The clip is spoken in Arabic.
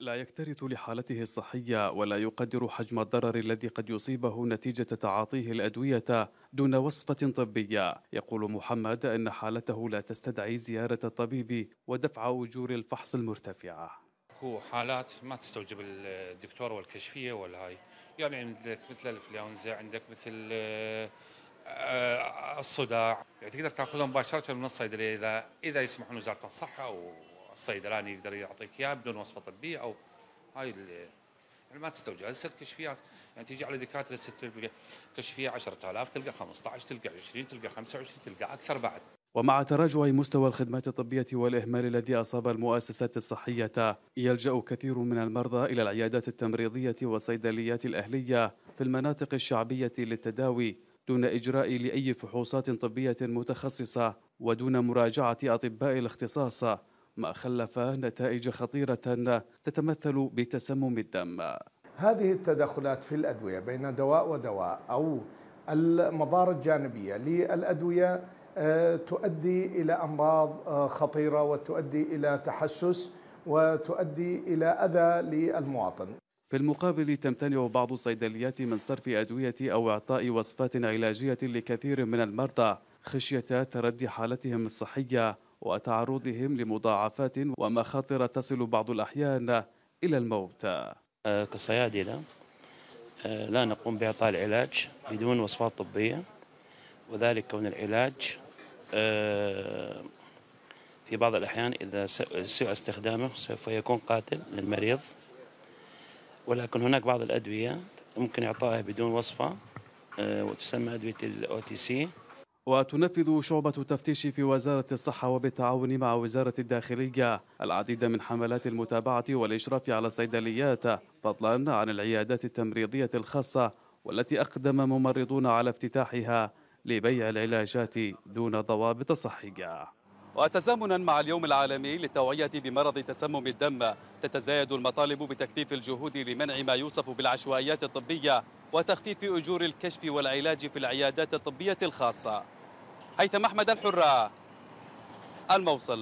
لا يكترث لحالته الصحية ولا يقدر حجم الضرر الذي قد يصيبه نتيجة تعاطيه الأدوية دون وصفة طبية يقول محمد أن حالته لا تستدعي زيارة الطبيب ودفع أجور الفحص المرتفعة هو حالات ما تستوجب الدكتور والكشفية ولا هاي يعني عندك مثل الانفلونزا عندك مثل آه، الصداع يعني تقدر تاخذها مباشره من الصيدليه اذا اذا يسمحون وزاره الصحه و الصيدلاني يقدر يعطيك اياها بدون وصفه طبيه او هاي يعني ما تستوجب هسه الكشفيات يعني تيجي على دكاتره تلقى كشفيه 10000 تلقى 15 تلقى 20 تلقى 25 تلقى اكثر بعد ومع تراجع مستوى الخدمات الطبية والإهمال الذي أصاب المؤسسات الصحية يلجأ كثير من المرضى إلى العيادات التمريضية والصيدليات الأهلية في المناطق الشعبية للتداوي دون إجراء لأي فحوصات طبية متخصصة ودون مراجعة أطباء الاختصاص ما خلف نتائج خطيرة تتمثل بتسمم الدم هذه التدخلات في الأدوية بين دواء ودواء أو المضار الجانبية للأدوية آه، تؤدي إلى أمراض آه، خطيرة وتؤدي إلى تحسس وتؤدي إلى أذى للمواطن في المقابل تمتنع بعض الصيدليات من صرف أدوية أو إعطاء وصفات علاجية لكثير من المرضى خشية تردي حالتهم الصحية وتعرضهم لمضاعفات ومخاطر تصل بعض الأحيان إلى الموت أه، كصيادلة أه، لا نقوم بإعطاء العلاج بدون وصفات طبية وذلك كون العلاج أه، في بعض الأحيان إذا سوء استخدامه سوف يكون قاتل للمريض ولكن هناك بعض الأدوية ممكن إعطائها بدون وصفة وتسمى أدوية الأو تي سي وتنفذ شعبة التفتيش في وزارة الصحة وبالتعاون مع وزارة الداخلية العديد من حملات المتابعة والإشراف على الصيدليات فضلا عن العيادات التمريضية الخاصة والتي أقدم ممرضون على افتتاحها لبيع العلاجات دون ضوابط صحية وتزامنا مع اليوم العالمي للتوعية بمرض تسمم الدم تتزايد المطالب بتكثيف الجهود لمنع ما يوصف بالعشوائيات الطبية وتخفيف أجور الكشف والعلاج في العيادات الطبية الخاصة هيثم أحمد الحرة الموصل